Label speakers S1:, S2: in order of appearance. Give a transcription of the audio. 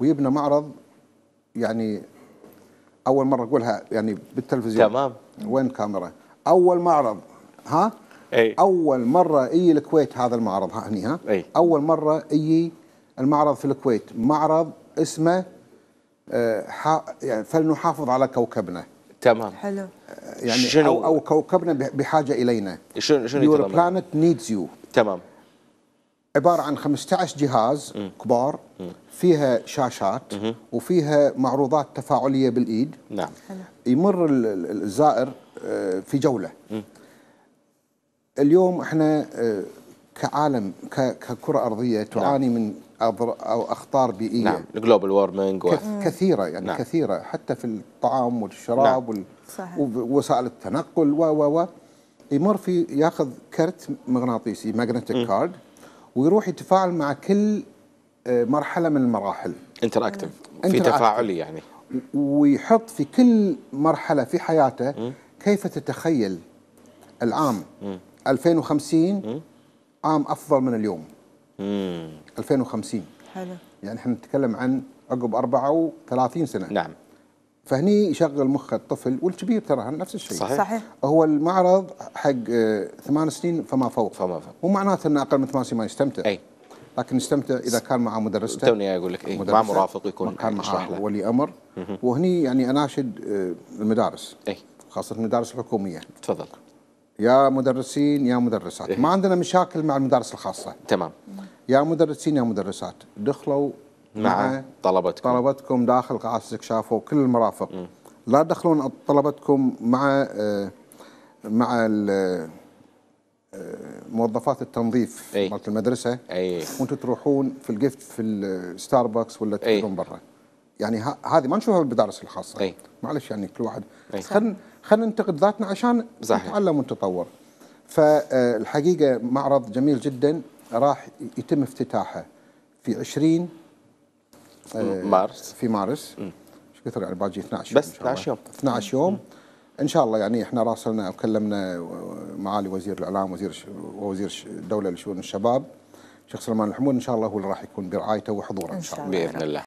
S1: ويبنى معرض يعني اول مره اقولها يعني بالتلفزيون تمام وين كاميرا اول معرض ها أي. اول مره اي الكويت هذا المعرض ها هني ها أي. اول مره اي المعرض في الكويت معرض اسمه آه يعني فلنحافظ على كوكبنا تمام حلو آه، يعني شنو أو, او كوكبنا بحاجه الينا شنو شنو يور بلانت نيدز يو تمام عباره عن 15 جهاز م. كبار فيها شاشات م. وفيها معروضات تفاعليه بالايد نعم يمر الزائر آه، في جوله م. اليوم احنا آه، كعالم ككره ارضيه نعم. تعاني نعم. من او اخطار بيئيه نعم الجلوبال وارمنج و... كثيره يعني نعم. كثيره حتى في الطعام والشراب نعم. وال... صحيح. ووسائل التنقل و و و يمر في ياخذ كرت مغناطيسي ماجنتيك كارد ويروح يتفاعل مع كل آه، مرحله من المراحل انتراكتيف في تفاعلي يعني ويحط في كل مرحله في حياته كيف تتخيل العام 2050 عام افضل من اليوم 2050 حلو يعني احنا نتكلم عن عقب 34 سنه نعم فهني يشغل مخ الطفل والكبير ترى نفس الشيء صحيح. صحيح هو المعرض حق آه، ثمان سنين فما فوق فما فوق مو معناته انه اقل من ثمان سنين ما يستمتع اي لكن يستمتع اذا كان مع مدرسته توني اقول لك إيه؟ مع مرافق يكون كان مع ولي امر وهني يعني اناشد آه، المدارس اي خاصه المدارس الحكوميه تفضل يا مدرسين يا مدرسات إيه؟ ما عندنا مشاكل مع المدارس الخاصه تمام يا مدرسين يا مدرسات دخلوا مع, طلبتكم طلبتكم داخل قاعة الاستكشاف وكل المرافق م. لا تدخلون طلبتكم مع آه، مع آه، موظفات التنظيف أي. مالت المدرسه وانتم تروحون في الجفت في الستاربكس آه، ولا تروحون برا يعني هذه ما نشوفها بالمدارس الخاصه معلش يعني كل واحد خلينا خلينا ننتقد ذاتنا عشان نتعلم ونتطور فالحقيقه معرض جميل جدا راح يتم افتتاحه في 20 إيه، مارس في مارس ايش كثر يعني باقي 12 بس 12 يوم 12 يوم ان شاء الله يعني احنا راسلنا وكلمنا معالي وزير الاعلام وزير ووزير الدوله لشؤون الشباب شيخ سلمان الحمود ان شاء الله هو اللي راح يكون برعايته وحضوره ان شاء الله باذن الله